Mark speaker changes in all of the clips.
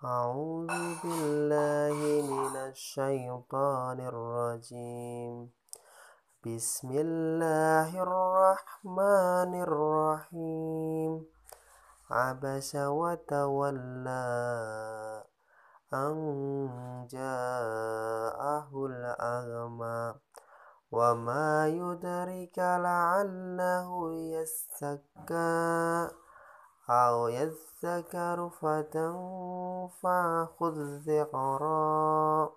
Speaker 1: أعوذ بالله من الشيطان الرجيم بسم الله الرحمن الرحيم عبس وتولى أن جاءه الأغمى وما يدرك لعله يستكى أو يذكر فتنفعه الذكرى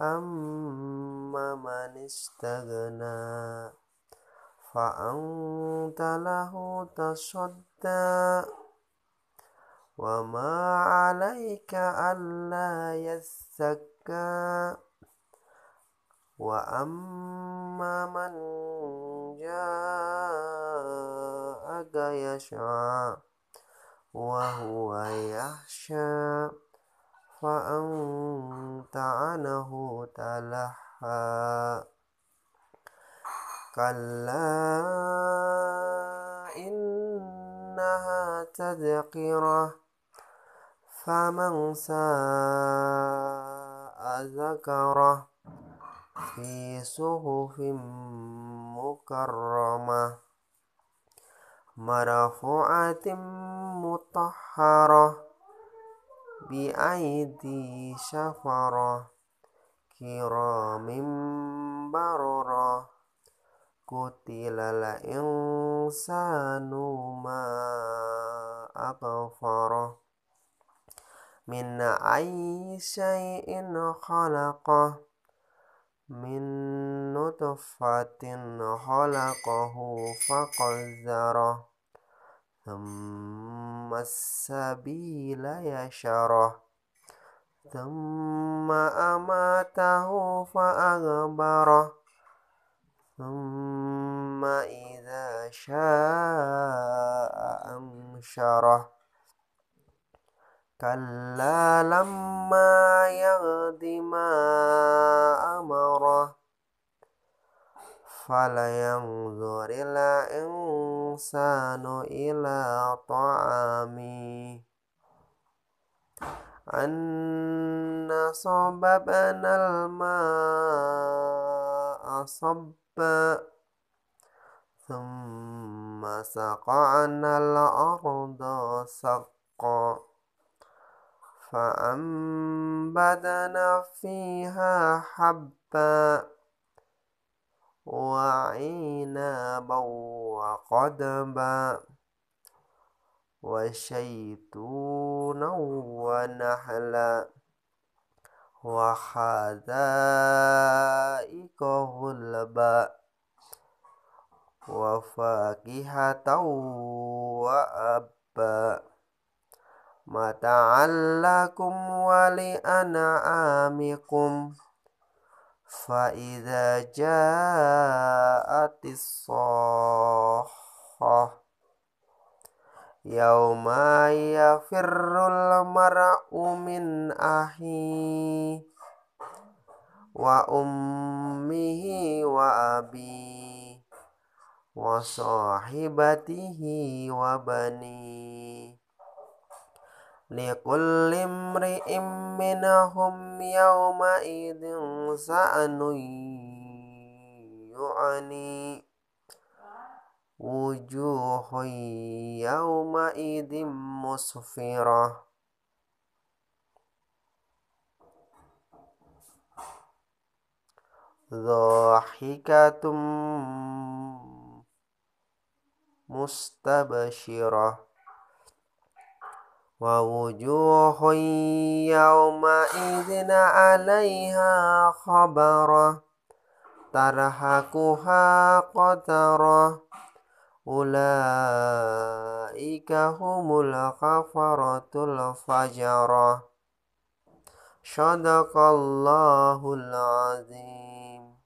Speaker 1: أما من استغنى فأنت له تصدى وما عليك ألا يزكى وأما من جاءك يشعى وهو يخشى فأنت عنه تلحى كلا إنها تذكرة فمن ساء ذكره في صحف مكرمه مرفوعة مطهرة بأيدي شفرة كرام بررة قتل الإنسان ما أكفره من أي شيء خلقه من نطفة خلقه فقدره ثم السبيل يشره ثم أماته فأغبره ثم إذا شاء أنشره كلا لما يغد ما أمره فلينظر الإنسان إلى طعامي أنا صببنا الماء صبا ثم سقعنا الأرض سقا فأنبتنا فيها حبا وعينابا وقدبا وشيتونا ونحلا وحدائق غلبا وفاكهة وأبا متاعا لكم ولأنعامكم فإذا جاءت الصاحة يوم يفر المرء من أخيه وأمه وأبيه وصاحبته وبنيه لكل امرئ منهم يومئذ شأن يعني وجوه يومئذ مسفرة ضاحكة مستبشرة ووجوه يومئذ عليها خبرة ترهقها قترة أولئك هم الكفرة الفجرة صدق الله العظيم